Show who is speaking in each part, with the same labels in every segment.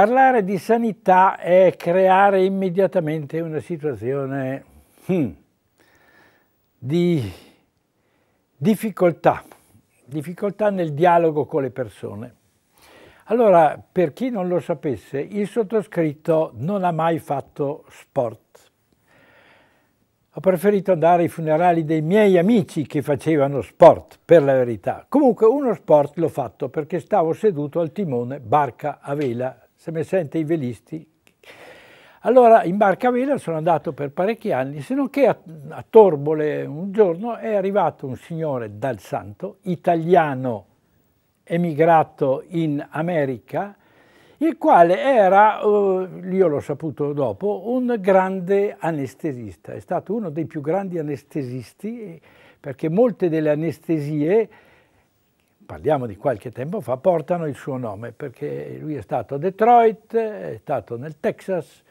Speaker 1: Parlare di sanità è creare immediatamente una situazione hmm, di difficoltà, difficoltà nel dialogo con le persone. Allora, per chi non lo sapesse, il sottoscritto non ha mai fatto sport. Ho preferito andare ai funerali dei miei amici che facevano sport, per la verità. Comunque uno sport l'ho fatto perché stavo seduto al timone barca a vela se mi sente i velisti. Allora in barca a vela sono andato per parecchi anni, se non che a, a Torbole un giorno è arrivato un signore dal Santo, italiano, emigrato in America, il quale era, eh, io l'ho saputo dopo, un grande anestesista, è stato uno dei più grandi anestesisti eh, perché molte delle anestesie parliamo di qualche tempo fa, portano il suo nome perché lui è stato a Detroit, è stato nel Texas,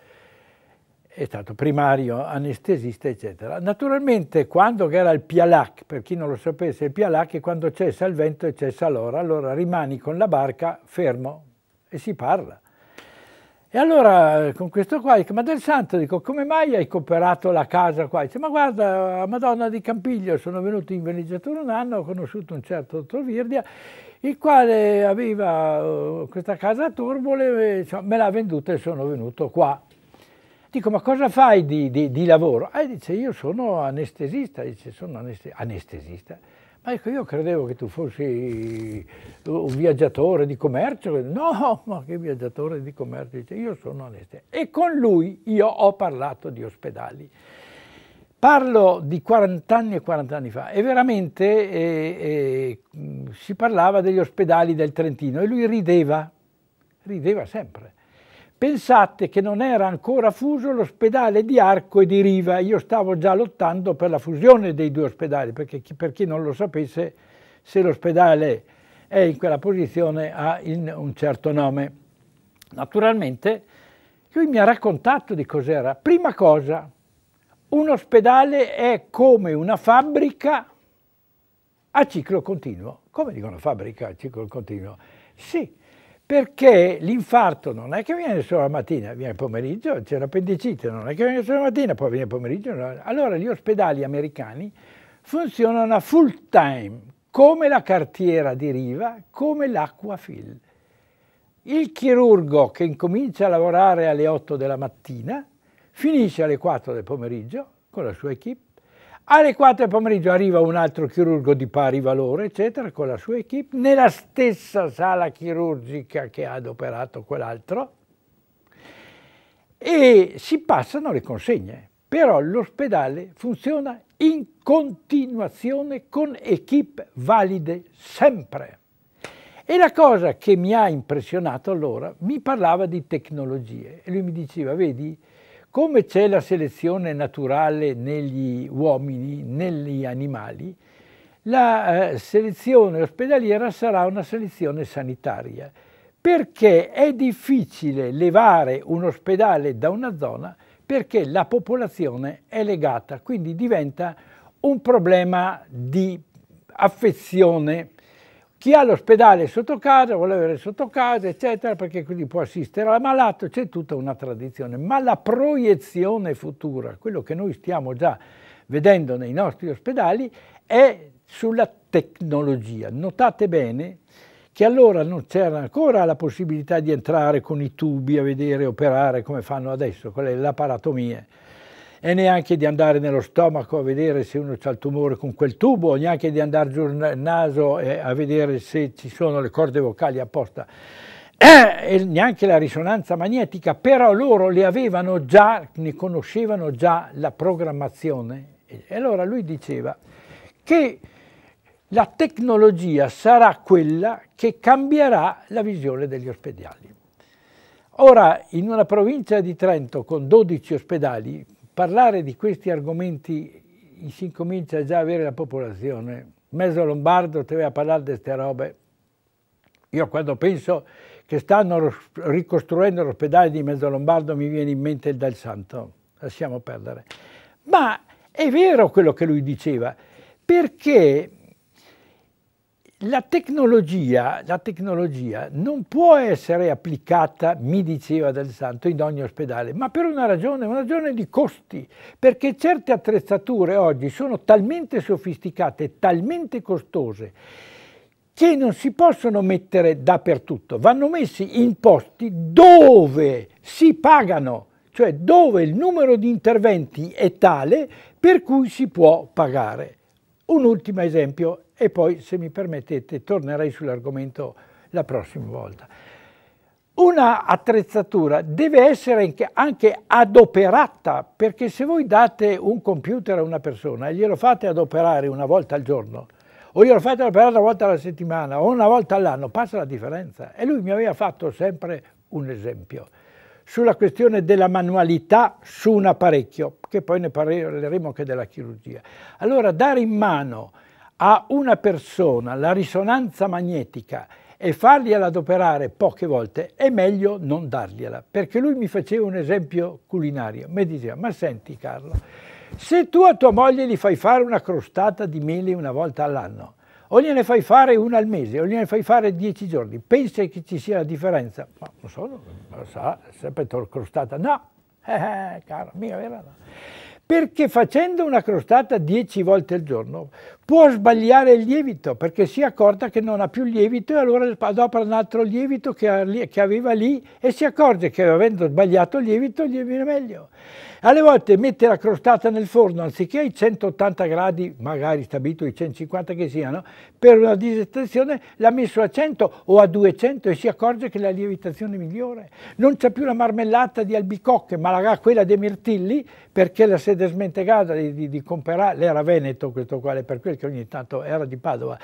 Speaker 1: è stato primario, anestesista, eccetera. Naturalmente quando era il Pialac, per chi non lo sapesse, il Pialac è quando cessa il vento e cessa l'ora, allora rimani con la barca fermo e si parla. E allora eh, con questo qua dico, ma del santo, dico, come mai hai cooperato la casa qua? Dice, ma guarda, a Madonna di Campiglio sono venuto in villeggiatura un anno, ho conosciuto un certo Trovirdia, il quale aveva eh, questa casa a turbole, me l'ha venduta e sono venuto qua. Dico, ma cosa fai di, di, di lavoro? E dice, io sono anestesista, dice, sono anestesista. Ma ecco, io credevo che tu fossi un viaggiatore di commercio. No, ma che viaggiatore di commercio? Dice, io sono anestetico. E con lui io ho parlato di ospedali. Parlo di 40 anni e 40 anni fa e veramente eh, eh, mm, si parlava degli ospedali del Trentino e lui rideva, rideva sempre. Pensate che non era ancora fuso l'ospedale di Arco e di Riva, io stavo già lottando per la fusione dei due ospedali, perché chi, per chi non lo sapesse, se l'ospedale è in quella posizione ha in un certo nome. Naturalmente lui mi ha raccontato di cos'era. Prima cosa, un ospedale è come una fabbrica a ciclo continuo. Come dicono fabbrica a ciclo continuo? Sì, perché l'infarto non è che viene solo la mattina, viene pomeriggio, c'è l'appendicite, non è che viene solo la mattina, poi viene pomeriggio. Allora gli ospedali americani funzionano a full time, come la cartiera di riva, come l'acqua l'acquafil. Il chirurgo che incomincia a lavorare alle 8 della mattina finisce alle 4 del pomeriggio con la sua equipe alle 4 del pomeriggio arriva un altro chirurgo di pari valore, eccetera, con la sua equip, nella stessa sala chirurgica che ha adoperato quell'altro, e si passano le consegne. Però l'ospedale funziona in continuazione con equip valide sempre. E la cosa che mi ha impressionato allora, mi parlava di tecnologie e lui mi diceva, vedi, siccome c'è la selezione naturale negli uomini, negli animali, la eh, selezione ospedaliera sarà una selezione sanitaria, perché è difficile levare un ospedale da una zona perché la popolazione è legata, quindi diventa un problema di affezione chi ha l'ospedale sotto casa vuole avere sotto casa, eccetera, perché quindi può assistere al malato, c'è tutta una tradizione. Ma la proiezione futura, quello che noi stiamo già vedendo nei nostri ospedali, è sulla tecnologia. Notate bene che allora non c'era ancora la possibilità di entrare con i tubi a vedere operare come fanno adesso, quella è l'aparatomia e neanche di andare nello stomaco a vedere se uno ha il tumore con quel tubo, neanche di andare giù il naso a vedere se ci sono le corde vocali apposta. Eh, e neanche la risonanza magnetica, però loro le avevano già, ne conoscevano già la programmazione. E allora lui diceva che la tecnologia sarà quella che cambierà la visione degli ospedali. Ora, in una provincia di Trento con 12 ospedali, parlare di questi argomenti si incomincia già a avere la popolazione. Mezzo lombardo te a parlare di queste robe. Io quando penso che stanno ricostruendo l'ospedale di Mezzo Lombardo mi viene in mente il Del Santo. Lasciamo perdere. Ma è vero quello che lui diceva, perché la tecnologia, la tecnologia, non può essere applicata, mi diceva Del Santo, in ogni ospedale, ma per una ragione, una ragione di costi, perché certe attrezzature oggi sono talmente sofisticate, talmente costose, che non si possono mettere dappertutto, vanno messi in posti dove si pagano, cioè dove il numero di interventi è tale per cui si può pagare. Un ultimo esempio e poi, se mi permettete, tornerei sull'argomento la prossima volta. Una attrezzatura deve essere anche, adoperata, perché se voi date un computer a una persona e glielo fate adoperare una volta al giorno, o glielo fate adoperare una volta alla settimana, o una volta all'anno, passa la differenza. E lui mi aveva fatto sempre un esempio sulla questione della manualità su un apparecchio, che poi ne parleremo anche della chirurgia. Allora dare in mano a una persona la risonanza magnetica e fargliela adoperare poche volte è meglio non dargliela, perché lui mi faceva un esempio culinario, mi diceva ma senti Carlo, se tu a tua moglie gli fai fare una crostata di mele una volta all'anno, o gliene fai fare una al mese, o gliene fai fare dieci giorni, pensi che ci sia la differenza? Ma non so, sarà sempre crostata. No, eh, eh cara, mica vera no. Perché facendo una crostata dieci volte al giorno può sbagliare il lievito perché si accorta che non ha più lievito e allora adopera un altro lievito che, aveva lì e si accorge che avendo sbagliato il lievito gli viene meglio. Alle volte mette la crostata nel forno anziché ai 180 gradi, magari stabilito i 150 che siano, per una disertazione l'ha messo a 100 o a 200 e si accorge che la lievitazione è migliore. Non c'è più la marmellata di albicocche ma la, quella dei mirtilli perché la sede smentegata di, di, di comprare, l'era Veneto questo quale per quel che ogni tanto era di Padova.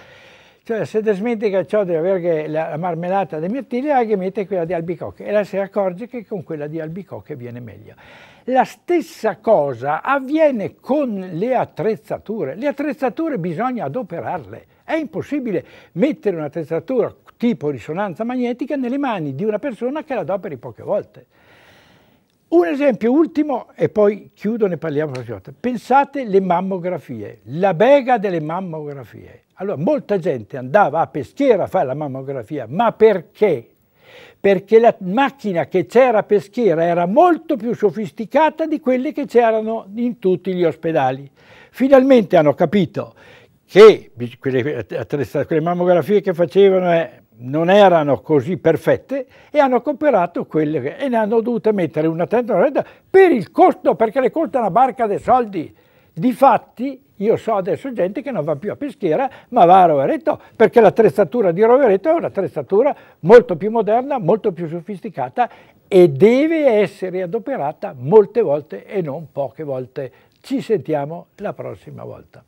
Speaker 1: Cioè, se smentica ciò di avere la marmellata di mirtilli, che mette quella di albicocche e la si accorge che con quella di albicocche viene meglio. La stessa cosa avviene con le attrezzature. Le attrezzature bisogna adoperarle. È impossibile mettere un'attrezzatura tipo risonanza magnetica nelle mani di una persona che la adoperi poche volte. Un esempio ultimo e poi chiudo, ne parliamo la prossima volta. Pensate alle mammografie, la bega delle mammografie. Allora, molta gente andava a Peschiera a fare la mammografia, ma perché? Perché la macchina che c'era a Peschiera era molto più sofisticata di quelle che c'erano in tutti gli ospedali. Finalmente hanno capito che quelle, quelle mammografie che facevano è eh, non erano così perfette e hanno comprato quelle e ne hanno dovute mettere una tenda per il costo, perché le costa una barca dei soldi. Difatti, io so adesso gente che non va più a Peschiera, ma va a Rovereto, perché l'attrezzatura di Rovereto è un'attrezzatura molto più moderna, molto più sofisticata e deve essere adoperata molte volte e non poche volte. Ci sentiamo la prossima volta.